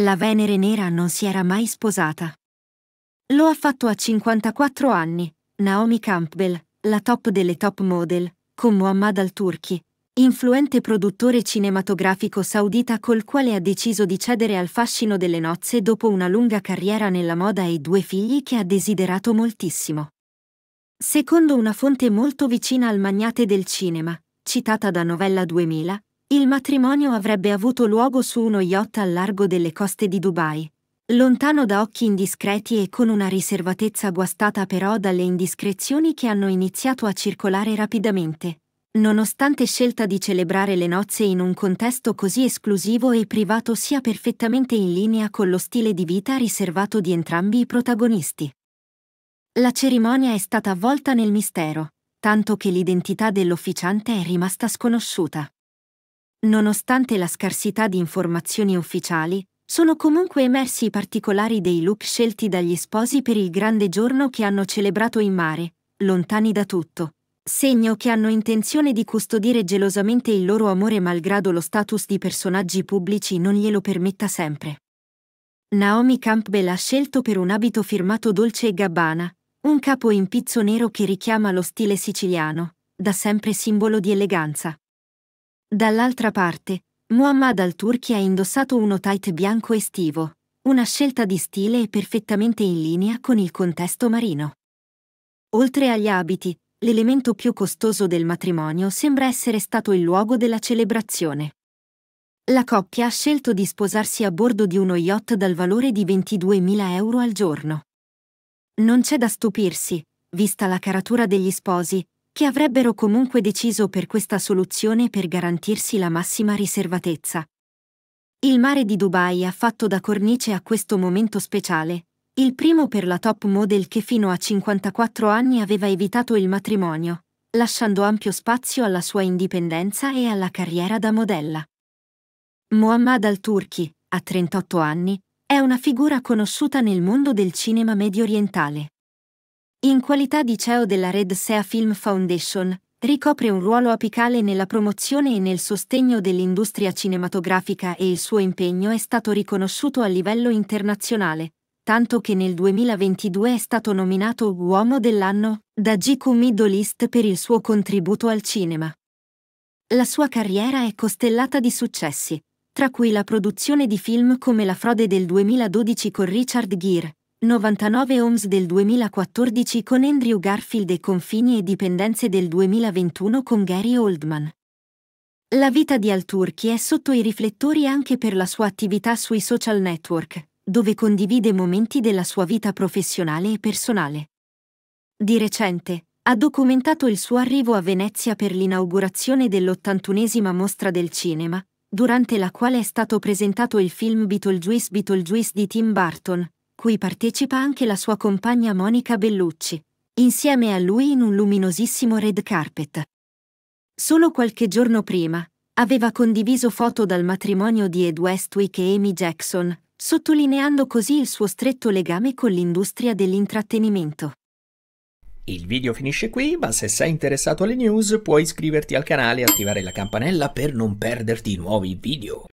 La Venere nera non si era mai sposata. Lo ha fatto a 54 anni, Naomi Campbell, la top delle top model, con Muhammad al-Turki, influente produttore cinematografico saudita col quale ha deciso di cedere al fascino delle nozze dopo una lunga carriera nella moda e due figli che ha desiderato moltissimo. Secondo una fonte molto vicina al magnate del cinema, citata da Novella 2000, il matrimonio avrebbe avuto luogo su uno yacht al largo delle coste di Dubai, lontano da occhi indiscreti e con una riservatezza guastata però dalle indiscrezioni che hanno iniziato a circolare rapidamente. Nonostante scelta di celebrare le nozze in un contesto così esclusivo e privato sia perfettamente in linea con lo stile di vita riservato di entrambi i protagonisti. La cerimonia è stata avvolta nel mistero, tanto che l'identità dell'officiante è rimasta sconosciuta. Nonostante la scarsità di informazioni ufficiali, sono comunque emersi i particolari dei look scelti dagli sposi per il grande giorno che hanno celebrato in mare, lontani da tutto. Segno che hanno intenzione di custodire gelosamente il loro amore malgrado lo status di personaggi pubblici non glielo permetta sempre. Naomi Campbell ha scelto per un abito firmato Dolce e Gabbana, un capo in pizzo nero che richiama lo stile siciliano, da sempre simbolo di eleganza. Dall'altra parte, Muhammad al-Turki ha indossato uno tight bianco estivo, una scelta di stile perfettamente in linea con il contesto marino. Oltre agli abiti, l'elemento più costoso del matrimonio sembra essere stato il luogo della celebrazione. La coppia ha scelto di sposarsi a bordo di uno yacht dal valore di 22.000 euro al giorno. Non c'è da stupirsi, vista la caratura degli sposi, che avrebbero comunque deciso per questa soluzione per garantirsi la massima riservatezza. Il mare di Dubai ha fatto da cornice a questo momento speciale, il primo per la top model che fino a 54 anni aveva evitato il matrimonio, lasciando ampio spazio alla sua indipendenza e alla carriera da modella. Muhammad al-Turki, a 38 anni, è una figura conosciuta nel mondo del cinema mediorientale. In qualità di CEO della Red Sea Film Foundation, ricopre un ruolo apicale nella promozione e nel sostegno dell'industria cinematografica e il suo impegno è stato riconosciuto a livello internazionale, tanto che nel 2022 è stato nominato Uomo dell'anno da GQ Middle East per il suo contributo al cinema. La sua carriera è costellata di successi, tra cui la produzione di film come La frode del 2012 con Richard Gere, 99 Homes del 2014 con Andrew Garfield e Confini e Dipendenze del 2021 con Gary Oldman. La vita di Alturchi è sotto i riflettori anche per la sua attività sui social network, dove condivide momenti della sua vita professionale e personale. Di recente, ha documentato il suo arrivo a Venezia per l'inaugurazione dell'81esima mostra del cinema, durante la quale è stato presentato il film Beetlejuice Beetlejuice di Tim Burton, cui partecipa anche la sua compagna Monica Bellucci, insieme a lui in un luminosissimo red carpet. Solo qualche giorno prima, aveva condiviso foto dal matrimonio di Ed Westwick e Amy Jackson, sottolineando così il suo stretto legame con l'industria dell'intrattenimento. Il video finisce qui, ma se sei interessato alle news puoi iscriverti al canale e attivare la campanella per non perderti nuovi video.